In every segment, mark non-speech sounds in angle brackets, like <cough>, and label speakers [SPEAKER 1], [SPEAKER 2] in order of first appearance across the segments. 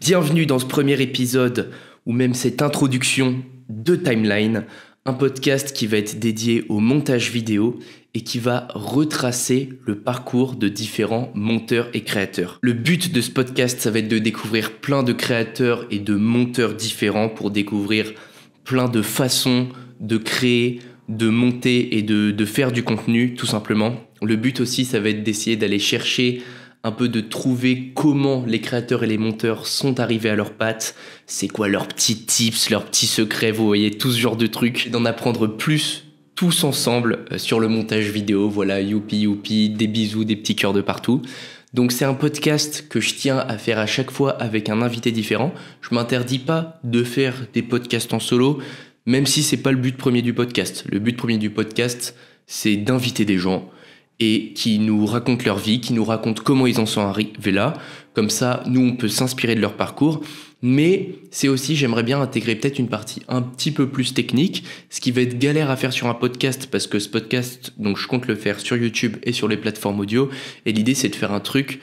[SPEAKER 1] Bienvenue dans ce premier épisode, ou même cette introduction de Timeline, un podcast qui va être dédié au montage vidéo et qui va retracer le parcours de différents monteurs et créateurs. Le but de ce podcast, ça va être de découvrir plein de créateurs et de monteurs différents pour découvrir plein de façons de créer, de monter et de, faire du contenu, tout simplement. Le but aussi, ça va être d'essayer d'aller chercher un peu de trouver comment les créateurs et les monteurs sont arrivés à leurs pattes, c'est quoi leurs petits tips, leurs petits secrets, vous voyez, tout ce genre de trucs, d'en apprendre plus tous ensemble euh, sur le montage vidéo, voilà, youpi youpi, des bisous, des petits cœurs de partout. Donc c'est un podcast que je tiens à faire à chaque fois avec un invité différent. Je m'interdis pas de faire des podcasts en solo, même si c'est pas le but premier du podcast. Le but premier du podcast, c'est d'inviter des gens, et qui nous racontent leur vie, qui nous racontent comment ils en sont arrivés là. Comme ça, nous, on peut s'inspirer de leur parcours. Mais c'est aussi, j'aimerais bien intégrer peut-être une partie un petit peu plus technique, ce qui va être galère à faire sur un podcast, parce que ce podcast, donc je compte le faire sur YouTube et sur les plateformes audio. Et l'idée, c'est de faire un truc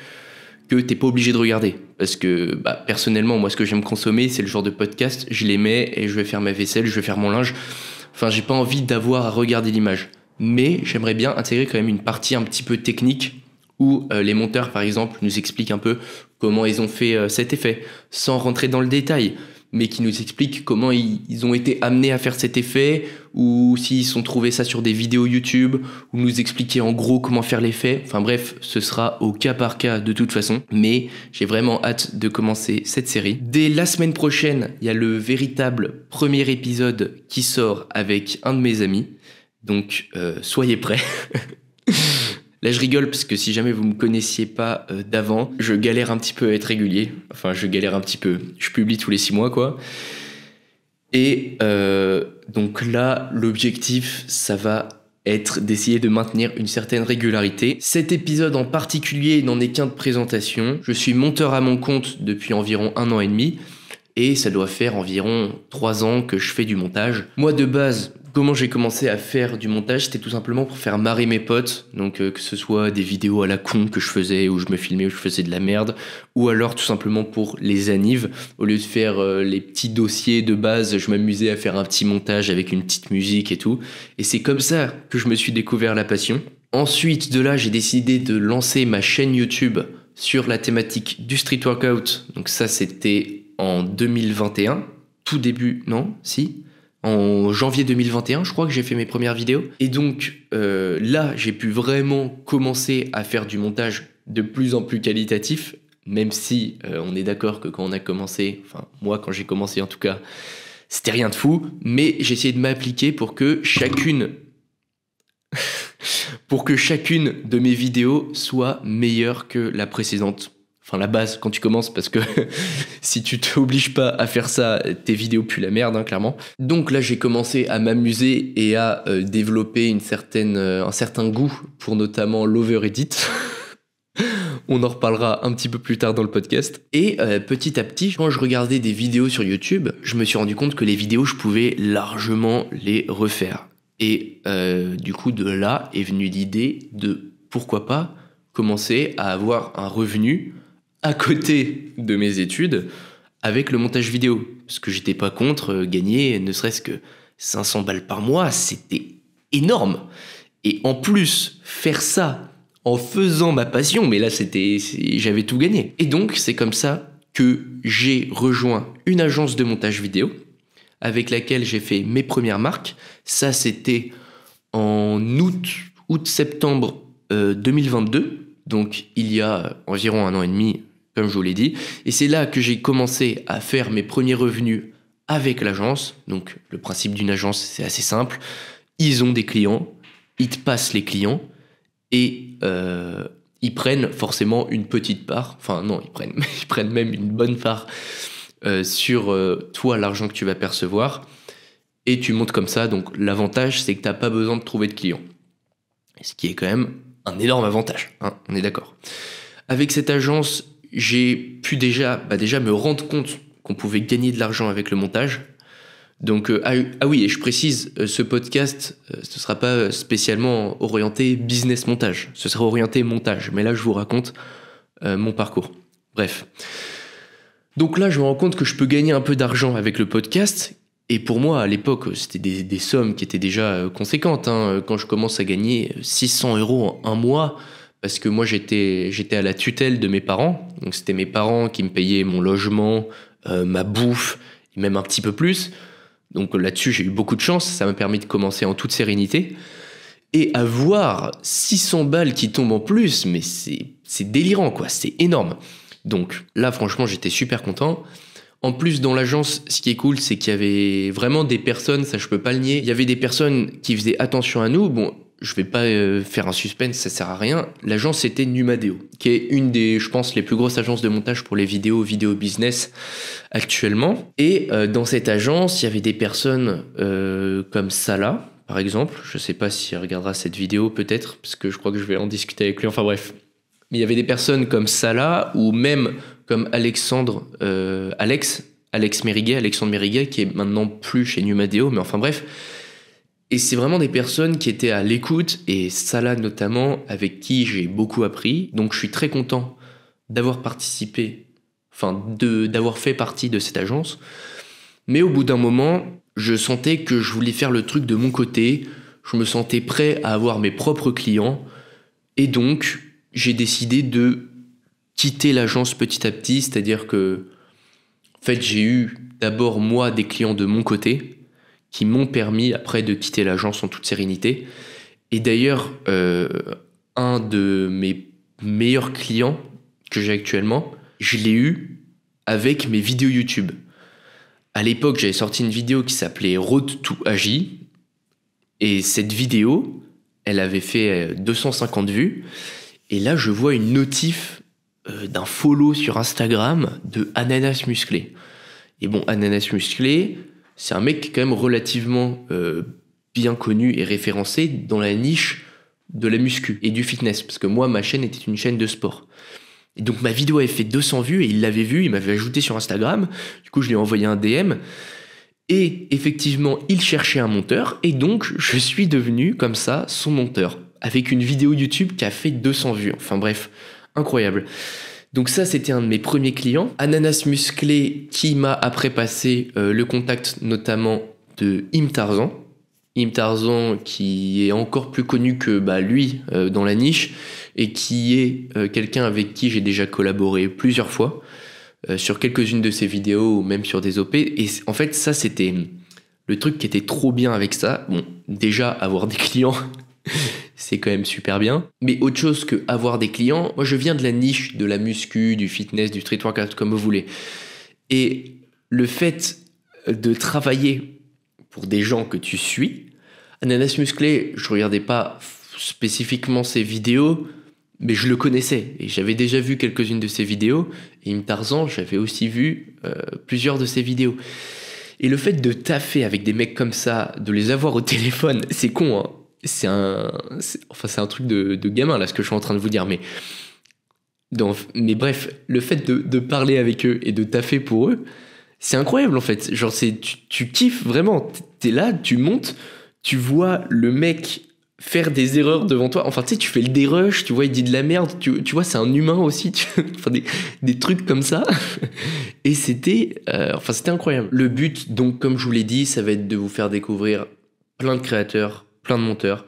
[SPEAKER 1] que t'es pas obligé de regarder. Parce que bah, personnellement, moi, ce que j'aime consommer, c'est le genre de podcast, je les mets et je vais faire ma vaisselle, je vais faire mon linge. Enfin, j'ai pas envie d'avoir à regarder l'image mais j'aimerais bien intégrer quand même une partie un petit peu technique où euh, les monteurs, par exemple, nous expliquent un peu comment ils ont fait euh, cet effet, sans rentrer dans le détail, mais qui nous expliquent comment ils, ont été amenés à faire cet effet, ou s'ils ont trouvé ça sur des vidéos YouTube, ou nous expliquer en gros comment faire l'effet. Enfin bref, ce sera au cas par cas de toute façon, mais j'ai vraiment hâte de commencer cette série. Dès la semaine prochaine, il y a le véritable premier épisode qui sort avec un de mes amis. Donc, euh, soyez prêts. <laughs> Là, je rigole parce que si jamais vous me connaissiez pas euh, d'avant, je galère un petit peu à être régulier. Enfin, je galère un petit peu. Je publie tous les six mois, quoi. Et euh, donc là, l'objectif, ça va être d'essayer de maintenir une certaine régularité. Cet épisode en particulier n'en est qu'un de présentation. Je suis monteur à mon compte depuis environ un an et demi et ça doit faire environ 3 ans que je fais du montage. Moi de base, comment j'ai commencé à faire du montage, c'était tout simplement pour faire marrer mes potes, donc euh, que ce soit des vidéos à la con que je faisais, où je me filmais, où je faisais de la merde, ou alors tout simplement pour les anives. Au lieu de faire euh, les petits dossiers de base, je m'amusais à faire un petit montage avec une petite musique et tout. Et c'est comme ça que je me suis découvert la passion. Ensuite de là, j'ai décidé de lancer ma chaîne YouTube sur la thématique du street workout. Donc ça, c'était en 2021, tout début, non, si, en janvier 2021, je crois que j'ai fait mes premières vidéos. Et donc euh, là, j'ai pu vraiment commencer à faire du montage de plus en plus qualitatif, même si euh, on est d'accord que quand on a commencé, enfin moi quand j'ai commencé en tout cas, c'était rien de fou, mais j'ai essayé de m'appliquer pour que chacune... <laughs> pour que chacune de mes vidéos soit meilleure que la précédente. Enfin, la base quand tu commences, parce que <laughs> si tu t'obliges pas à faire ça, tes vidéos puent la merde, hein, clairement. Donc là, j'ai commencé à m'amuser et à euh, développer une certaine, euh, un certain goût pour notamment l'over-edit. <laughs> On en reparlera un petit peu plus tard dans le podcast. Et euh, petit à petit, quand je regardais des vidéos sur YouTube, je me suis rendu compte que les vidéos, je pouvais largement les refaire. Et du coup, de là est venue l'idée de pourquoi pas commencer à avoir un revenu à côté de mes études avec le montage vidéo. Parce que j'étais pas contre euh, gagner ne serait-ce que 500 balles par mois, c'était énorme. Et en plus, faire ça en faisant ma passion, mais là c'était j'avais tout gagné. Et donc c'est comme ça que j'ai rejoint une agence de montage vidéo avec laquelle j'ai fait mes premières marques. Ça c'était en août août septembre 2022. Euh, donc il y a environ un an et demi, comme je vous l'ai dit. Et c'est là que j'ai commencé à faire mes premiers revenus avec l'agence. Donc le principe d'une agence, c'est assez simple. Ils ont des clients, ils te passent les clients et euh, ils prennent forcément une petite part. Enfin non, ils prennent, <laughs> ils prennent même une bonne part euh, sur euh, toi, l'argent que tu vas percevoir. Et tu montes comme ça. Donc l'avantage, c'est que tu n'as pas besoin de trouver de clients. Ce qui est quand même un énorme avantage, hein, on est d'accord. Avec cette agence, j'ai pu déjà, bah déjà me rendre compte qu'on pouvait gagner de l'argent avec le montage. Donc, euh, ah, ah, oui, et je précise, euh, ce podcast, euh, ce ne sera pas spécialement orienté business montage, ce sera orienté montage, mais là je vous raconte mon parcours. Bref. Donc là, je me rends compte que je peux gagner un peu d'argent avec le podcast, et pour moi, à l'époque, c'était des, sommes qui étaient déjà conséquentes. Hein. Quand je commence à gagner 600 euros en un mois, parce que moi j'étais j'étais à la tutelle de mes parents, donc c'était mes parents qui me payaient mon logement, euh, ma bouffe, et même un petit peu plus. Donc là-dessus j'ai eu beaucoup de chance, ça m'a permis de commencer en toute sérénité. Et avoir 600 balles qui tombent en plus, mais c'est délirant quoi, c'est énorme. Donc là franchement j'étais super content. En plus, dans l'agence, ce qui est cool, c'est qu'il y avait vraiment des personnes, ça je peux pas le nier, il y avait des personnes qui faisaient attention à nous. Bon, je vais pas euh, faire un suspense, ça sert à rien. L'agence était Numadeo, qui est une des, je pense, les plus grosses agences de montage pour les vidéos, vidéo business actuellement. Et euh, dans cette agence, il y avait des personnes euh, comme Salah, par exemple. Je sais pas s'il regardera cette vidéo, peut-être, parce que je crois que je vais en discuter avec lui. Enfin bref. il y avait des personnes comme Salah ou même comme Alexandre, Alex, Alex Alexandre Mériguet, qui est maintenant plus chez Numadeo, mais enfin bref et c'est vraiment des personnes qui étaient à l'écoute, et Salah notamment, avec qui j'ai beaucoup appris. Donc je suis très content d'avoir participé, enfin d'avoir fait partie de cette agence. Mais au bout d'un moment, je sentais que je voulais faire le truc de mon côté, je me sentais prêt à avoir mes propres clients, et donc j'ai décidé de quitter l'agence petit à petit, c'est-à-dire que, en fait, j'ai eu d'abord moi des clients de mon côté, qui m'ont permis après de quitter l'agence en toute sérénité. Et d'ailleurs, euh, un de mes meilleurs clients que j'ai actuellement, je l'ai eu avec mes vidéos YouTube. À l'époque, j'avais sorti une vidéo qui s'appelait Road to Agi. Et cette vidéo, elle avait fait 250 euh, vues. Et là, je vois une notif euh, d'un follow sur Instagram de Ananas Musclé. Et bon, Ananas Musclé, c'est un mec quand même relativement euh, bien connu et référencé dans la niche de la muscu et du fitness, parce que moi, ma chaîne était une chaîne de sport. Et donc ma vidéo avait fait 200 vues et il l'avait vue, il m'avait ajouté sur Instagram, du coup je lui ai envoyé un DM. Et effectivement, il cherchait un monteur, et donc je suis devenu comme ça son monteur, avec une vidéo YouTube qui a fait 200 vues. Enfin bref, incroyable. Donc ça, c'était un de mes premiers clients. Ananas Musclé qui m'a après passé euh, le contact notamment de Im Tarzan. Im Tarzan qui est encore plus connu que bah, lui euh, dans la niche et qui est euh, quelqu'un avec qui j'ai déjà collaboré plusieurs fois sur quelques-unes de ses vidéos ou même sur des OP. Et en fait, ça, c'était le truc qui était trop bien avec ça. Bon, déjà, avoir des clients <laughs> c'est quand même super bien. Mais autre chose que avoir des clients, moi je viens de la niche de la muscu, du fitness, du street workout, comme vous voulez. Et le fait euh, de travailler pour des gens que tu suis, Ananas Musclé, je regardais pas spécifiquement ses vidéos, mais je le connaissais et j'avais déjà vu quelques-unes de ses vidéos. Et Im Tarzan, j'avais aussi vu euh, plusieurs de ses vidéos. Et le fait de taffer avec des mecs comme ça, de les avoir au téléphone, <laughs> c'est con, hein, c'est un, enfin, c'est un truc de, gamin, là, ce que je suis en train de vous dire. Mais, mais bref, le fait de, parler avec eux et de taffer pour eux, c'est incroyable, en fait. Genre, c'est, tu, kiffes vraiment. T'es là, tu montes, tu vois le mec faire des erreurs devant toi. Enfin, tu sais, tu fais le dérush, tu vois, il dit de la merde. Tu, tu vois, c'est un humain aussi. <laughs> Enfin, des, trucs comme ça. <laughs> Et c'était, euh, enfin, c'était incroyable. Le but, donc, comme je vous l'ai dit, ça va être de vous faire découvrir plein de créateurs plein de monteurs.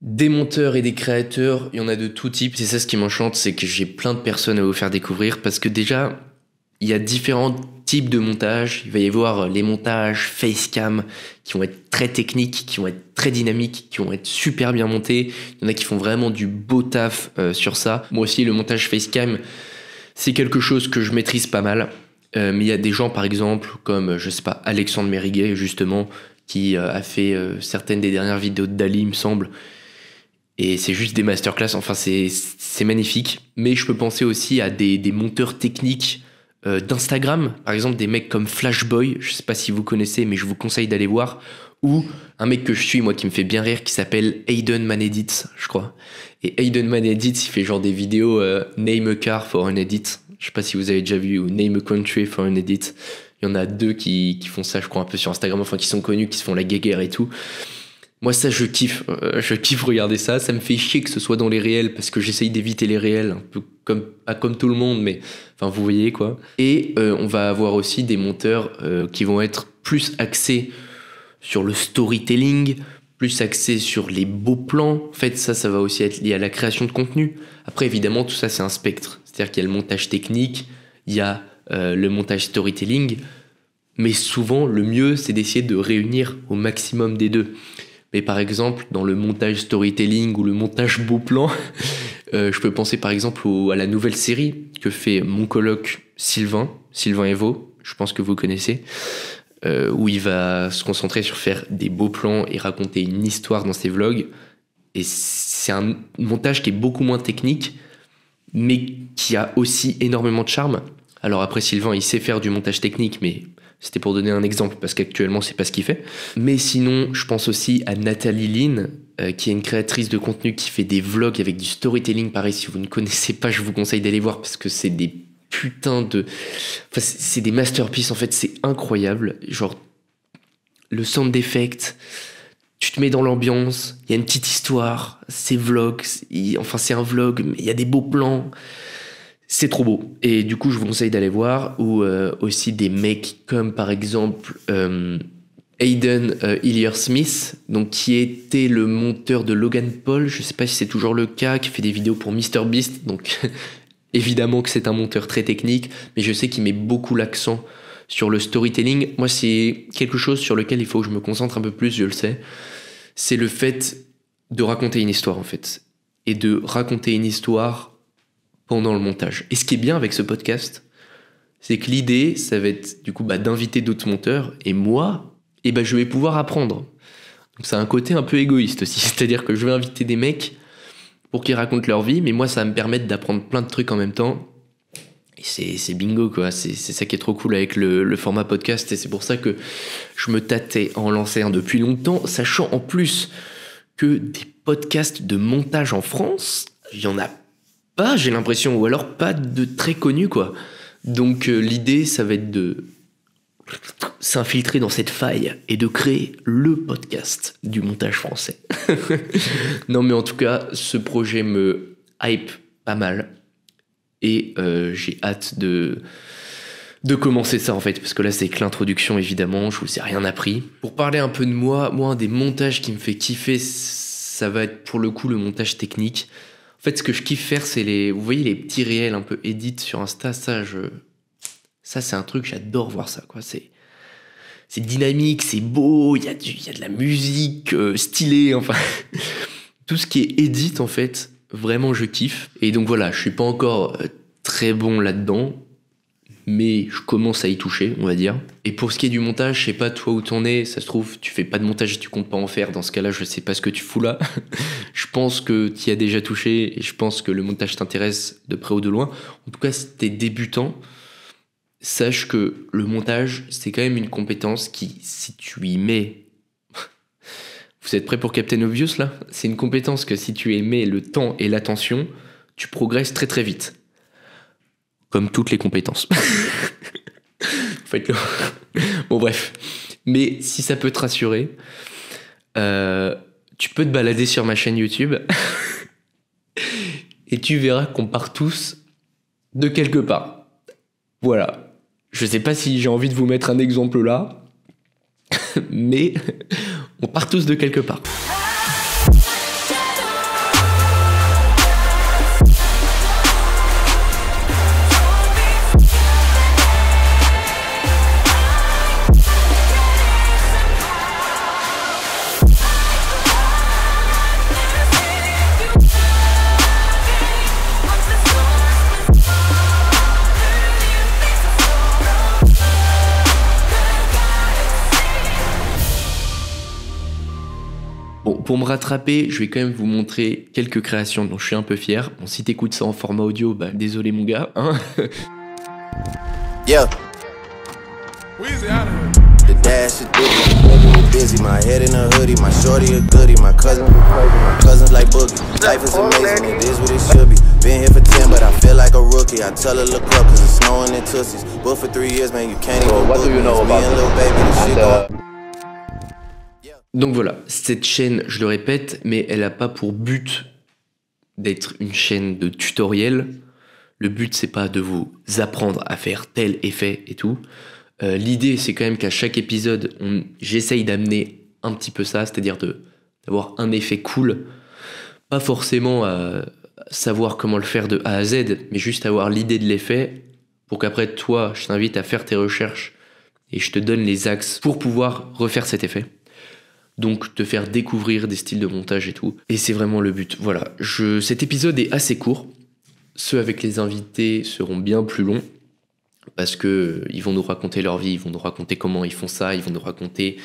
[SPEAKER 1] Des monteurs et des créateurs, il y en a de tout type. C'est ça ce qui m'enchante, c'est que j'ai plein de personnes à vous faire découvrir parce que déjà, il y a différents types de montages. Il va y avoir les montages facecam qui vont être très techniques, qui vont être très dynamiques, qui vont être super bien montés. Il y en a qui font vraiment du beau taf euh, sur ça. Moi aussi, le montage facecam, c'est quelque chose que je maîtrise pas mal. Euh, mais il y a des gens, par exemple, comme, je sais pas, Alexandre Mériguet, justement, qui euh, a fait euh, certaines des dernières vidéos de Dali, il me semble. Et c'est juste des masterclass, enfin c'est magnifique. Mais je peux penser aussi à des, des monteurs techniques euh, d'Instagram, par exemple des mecs comme Flashboy, je sais pas si vous connaissez, mais je vous conseille d'aller voir, ou un mec que je suis, moi, qui me fait bien rire, qui s'appelle Aiden Maneditz, je crois. Et Aiden Maneditz, il fait genre des vidéos Name a car for an edit, je sais pas si vous avez déjà vu, ou Name a country for an edit. Il y en a deux qui, qui, font ça, je crois, un peu sur Instagram, enfin, qui sont connus, qui se font la guéguerre et tout. Moi, ça, je kiffe. Euh, je kiffe regarder ça. Ça me fait chier que ce soit dans les réels parce que j'essaye d'éviter les réels, un peu comme, pas comme tout le monde, mais enfin, vous voyez quoi. Et euh, on va avoir aussi des monteurs euh, qui vont être plus axés sur le storytelling, plus axés sur les beaux plans. En fait, ça, ça va aussi être lié à la création de contenu. Après, évidemment, tout ça, c'est un spectre. C'est-à-dire qu'il y a le montage technique, il y a euh, le montage storytelling. Mais souvent, le mieux, c'est d'essayer de réunir au maximum des deux. Mais par exemple, dans le montage storytelling ou le montage beau plan, <laughs> euh, je peux penser par exemple à la nouvelle série que fait mon colloque Sylvain, Sylvain Evo, je pense que vous connaissez, euh, où il va se concentrer sur faire des beaux plans et raconter une histoire dans ses vlogs. Et c'est un montage qui est beaucoup moins technique, mais qui a aussi énormément de charme. Alors après, Sylvain, il sait faire du montage technique, mais c'était pour donner un exemple, parce qu'actuellement, c'est pas ce qu'il fait. Mais sinon, je pense aussi à Nathalie Lynn, euh, qui est une créatrice de contenu qui fait des vlogs avec du storytelling. Pareil, si vous ne connaissez pas, je vous conseille d'aller voir, parce que c'est des putains de... Enfin, c'est des masterpieces, en fait, c'est incroyable. Genre, le sound effect tu te mets dans l'ambiance, il y a une petite histoire, c'est vlog, enfin c'est un vlog, mais il y a des beaux plans, c'est trop beau. Et du coup, je vous conseille d'aller voir. Ou euh, aussi des mecs comme par exemple euh, Aiden Hillier euh, Smith, donc qui était le monteur de Logan Paul. Je sais pas si c'est toujours le cas, qui fait des vidéos pour MrBeast. Beast. Donc <laughs> évidemment que c'est un monteur très technique, mais je sais qu'il met beaucoup l'accent sur le storytelling. Moi, c'est quelque chose sur lequel il faut que je me concentre un peu plus. Je le sais. C'est le fait de raconter une histoire en fait et de raconter une histoire pendant le montage. Et ce qui est bien avec ce podcast, c'est que l'idée, ça va être du coup bah, d'inviter d'autres monteurs et moi, et eh ben je vais pouvoir apprendre. Donc ça un côté un peu égoïste aussi, <laughs> c'est-à-dire que je vais inviter des mecs pour qu'ils racontent leur vie, mais moi ça va me permettre d'apprendre plein de trucs en même temps. Et c'est bingo quoi, c'est ça qui est trop cool avec le, format podcast et c'est pour ça que je me tâtais en lancer un depuis longtemps, sachant en plus que des podcasts de montage en France, il y en a pas, j'ai l'impression, ou alors pas de très connu, quoi. Donc euh, l'idée, ça va être de s'infiltrer dans cette faille et de créer le podcast du montage français. <laughs> non mais en tout cas, ce projet me hype pas mal et euh, j'ai hâte de de commencer ça en fait parce que là c'est que l'introduction évidemment, je vous ai rien appris. Pour parler un peu de moi, moi un des montages qui me fait kiffer, ça va être pour le coup le montage technique fait, ce que je kiffe faire, c'est les. Vous voyez les petits réels un peu édits sur Insta, ça, Ça, c'est un truc, j'adore voir ça, quoi. C'est. C'est dynamique, c'est beau, il y, a du... y de la musique euh, stylée, enfin. <laughs> Tout ce qui est édite en fait, vraiment, je kiffe. Et donc voilà, je suis pas encore euh, très bon là-dedans, mais je commence à y toucher, on va dire. Et pour ce qui est du montage, je sais pas toi où t'en es, ça se trouve, tu fais pas de montage et tu comptes pas en faire, dans ce cas-là, je sais pas ce que tu fous là. <laughs> je pense que t'y as déjà touché et je pense que le montage t'intéresse de près ou de loin. En tout cas, si t'es débutant, sache que le montage, c'est quand même une compétence qui, si tu y mets <laughs> vous êtes prêt pour Captain Obvious là C'est une compétence que si tu mets le temps et l'attention, tu progresses très très vite. Comme toutes les compétences. <laughs> bon, bref. Mais si ça peut te rassurer, euh, tu peux te balader sur ma chaîne YouTube <laughs> et tu verras qu'on part tous de quelque part. Voilà. Je sais pas si j'ai envie de vous mettre un exemple là, <laughs> mais on part tous de quelque part. pour me rattraper, je vais quand même vous montrer quelques créations dont je suis un peu fier. On si t'écoutes ça en format audio, bah désolé mon gars, hein <laughs> Yeah. The dash is busy, My head in a hoodie, my shorty a goodie. My cousin be crazy, my cousins like boogie. Life is amazing, it is what it should be. Been here for 10, but I feel like a rookie. I tell her, look up, cause it's snowing in Tussies. But for three years, man, you can't even. Bro, you know about little baby? The shit uh, donc voilà, cette chaîne, je le répète, mais elle n'a pas pour but d'être une chaîne de tutoriel. Le but, c'est pas de vous apprendre à faire tel effet et tout. Euh, l'idée, c'est quand même qu'à chaque épisode, j'essaye d'amener un petit peu ça, c'est-à-dire d'avoir un effet cool. Pas forcément à savoir comment le faire de A à Z, mais juste avoir l'idée de l'effet pour qu'après, toi, je t'invite à faire tes recherches et je te donne les axes pour pouvoir refaire cet effet donc te faire découvrir des styles de montage et tout. Et c'est vraiment le but. Voilà, cet épisode est assez court. Ceux avec les invités seront bien plus longs parce que ils vont nous raconter leur vie, ils vont nous raconter comment ils font ça, ils vont nous raconter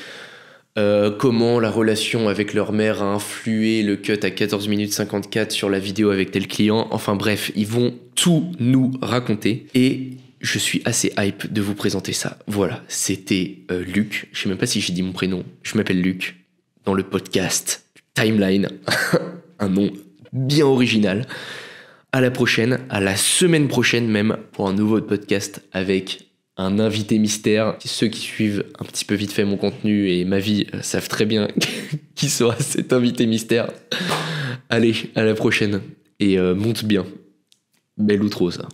[SPEAKER 1] euh, comment la relation avec leur mère a influé le cut à 14 minutes 54 sur la vidéo avec tel client. Enfin bref, ils vont tout nous raconter et je suis assez hype de vous présenter ça. Voilà, c'était euh, Luc. Je sais même pas si j'ai dit mon prénom. Je m'appelle Luc dans le podcast Timeline. <laughs> un nom bien original. À la prochaine, à la semaine prochaine même, pour un nouveau podcast avec un invité mystère. Ceux qui suivent un petit peu vite fait mon contenu et ma vie euh, savent très bien <laughs> qui sera cet invité mystère. Allez, à la prochaine et euh, monte bien. Belle outro ça.